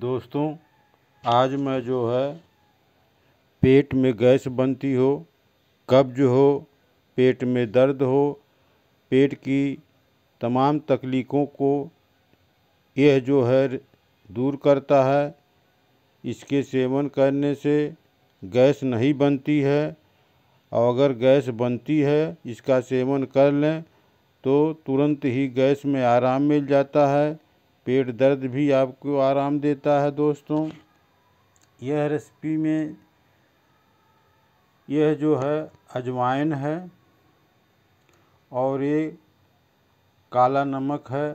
दोस्तों आज मैं जो है पेट में गैस बनती हो कब्ज हो पेट में दर्द हो पेट की तमाम तकलीफ़ों को यह जो है दूर करता है इसके सेवन करने से गैस नहीं बनती है और अगर गैस बनती है इसका सेवन कर लें तो तुरंत ही गैस में आराम मिल जाता है पेट दर्द भी आपको आराम देता है दोस्तों यह रेसिपी में यह जो है अजवाइन है और ये काला नमक है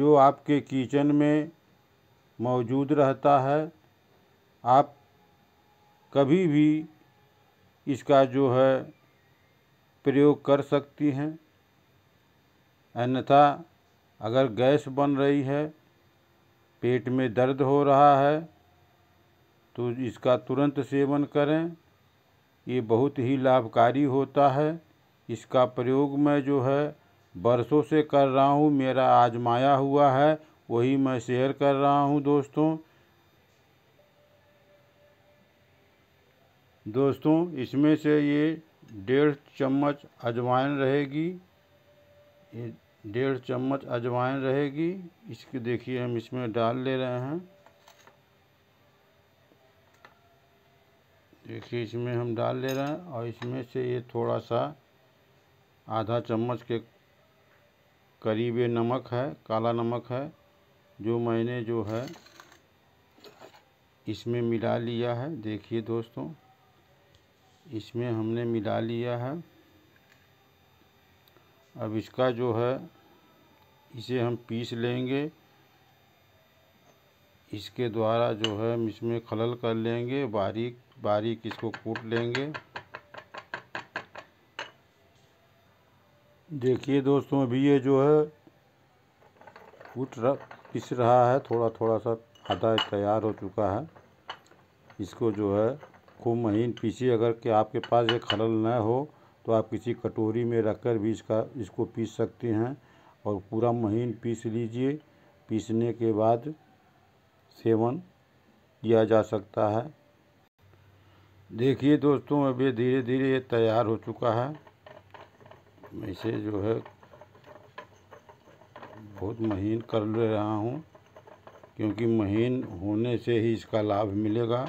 जो आपके किचन में मौजूद रहता है आप कभी भी इसका जो है प्रयोग कर सकती हैं अन्यथा अगर गैस बन रही है पेट में दर्द हो रहा है तो इसका तुरंत सेवन करें ये बहुत ही लाभकारी होता है इसका प्रयोग मैं जो है बरसों से कर रहा हूँ मेरा आजमाया हुआ है वही मैं शेयर कर रहा हूँ दोस्तों दोस्तों इसमें से ये डेढ़ चम्मच अजवाइन रहेगी डेढ़ चम्मच अजवाइन रहेगी इसके देखिए हम इसमें डाल ले रहे हैं देखिए इसमें हम डाल ले रहे हैं और इसमें से ये थोड़ा सा आधा चम्मच के करीब ये नमक है काला नमक है जो मैंने जो है इसमें मिला लिया है देखिए दोस्तों इसमें हमने मिला लिया है अब इसका जो है इसे हम पीस लेंगे इसके द्वारा जो है हम इसमें खलल कर लेंगे बारीक बारीक इसको कूट लेंगे देखिए दोस्तों अभी ये जो है कूट पिस रहा है थोड़ा थोड़ा सा आधा तैयार हो चुका है इसको जो है खूब महीन पीसी अगर कि आपके पास ये खलल न हो तो आप किसी कटोरी में रखकर भी इसका इसको पीस सकते हैं और पूरा महीन पीस लीजिए पीसने के बाद सेवन किया जा सकता है देखिए दोस्तों अब ये धीरे धीरे ये तैयार हो चुका है इसे जो है बहुत महीन कर ले रहा हूँ क्योंकि महीन होने से ही इसका लाभ मिलेगा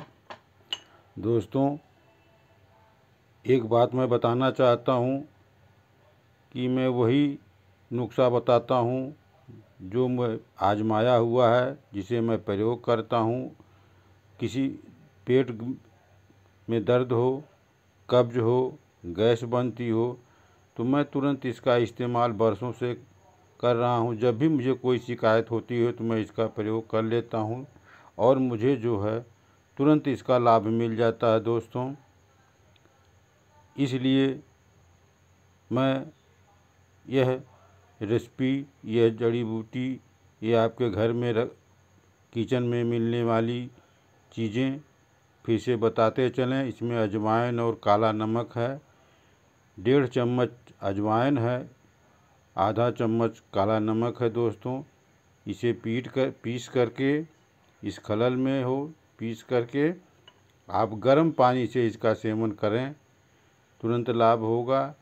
दोस्तों एक बात मैं बताना चाहता हूँ कि मैं वही नुस्खा बताता हूँ जो मैं आजमाया हुआ है जिसे मैं प्रयोग करता हूँ किसी पेट में दर्द हो कब्ज हो गैस बनती हो तो मैं तुरंत इसका इस्तेमाल बरसों से कर रहा हूँ जब भी मुझे कोई शिकायत होती है तो मैं इसका प्रयोग कर लेता हूँ और मुझे जो है तुरंत इसका लाभ मिल जाता है दोस्तों इसलिए मैं यह रेसिपी यह जड़ी बूटी ये आपके घर में रख किचन में मिलने वाली चीज़ें फिर से बताते चलें इसमें अजवाइन और काला नमक है डेढ़ चम्मच अजवाइन है आधा चम्मच काला नमक है दोस्तों इसे पीट कर पीस करके इस खलल में हो पीस करके आप गर्म पानी से इसका सेवन करें तुरंत लाभ होगा